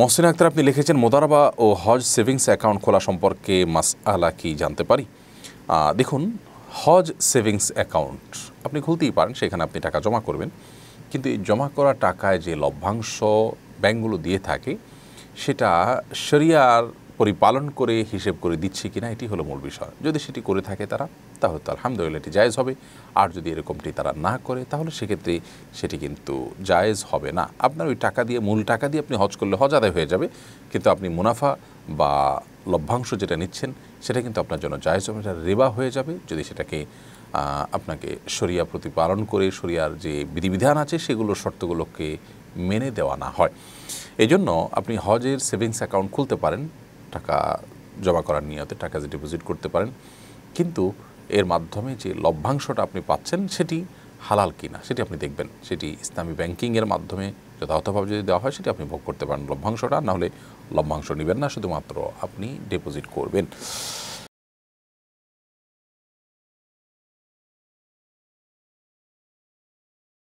মহসিন আক্তার আপনি লিখেছেন মোদারাবা ও হজ savings account খোলা সম্পর্কে মাস আলা কি জানতে পারি দেখুন হজ সেভিংস অ্যাকাউন্ট আপনি খুলতেই পারেন সেখানে আপনি টাকা জমা করবেন কিন্তু এই জমা করা টাকায় যে লভ্যাংশ ব্যাঙ্কগুলো দিয়ে থাকে সেটা শরিয়ার পরিপালন করে হিসেব করে দিচ্ছে কিনা এটি হলো মূল বিষয় যদি সেটি করে থাকে তারা তাহলে তো আলহামদুলিল্লাহ এটি জায়েজ হবে আর যদি এরকমটি তারা না করে তাহলে সেক্ষেত্রে সেটি কিন্তু জায়েজ হবে না আপনার ওই টাকা দিয়ে মূল টাকা দিয়ে আপনি হজ করলে হজ আদায় হয়ে যাবে কিন্তু আপনি মুনাফা বা লভ্যাংশ যেটা নিচ্ছেন সেটা কিন্তু আপনার জন্য জায়েজ হবে সেটা রেবা হয়ে যাবে যদি সেটাকে আপনাকে সরিয়া প্রতিপালন করে সরিয়ার যে বিধিবিধান আছে সেগুলো শর্তগুলোকে মেনে দেওয়া না হয় এজন্য আপনি হজের সেভিংস অ্যাকাউন্ট খুলতে পারেন টাকা জমা করার নিয়তে টাকা যে ডিপোজিট করতে পারেন কিন্তু এর মাধ্যমে যে লভ্যাংশটা আপনি পাচ্ছেন সেটি হালাল কিনা সেটি আপনি দেখবেন সেটি ইসলামী ব্যাংকিংয়ের মাধ্যমে যথাযথভাবে যদি দেওয়া হয় সেটি আপনি ভোগ করতে পারেন লভ্যাংশটা নাহলে লভ্যাংশ নেবেন না শুধুমাত্র আপনি ডিপোজিট করবেন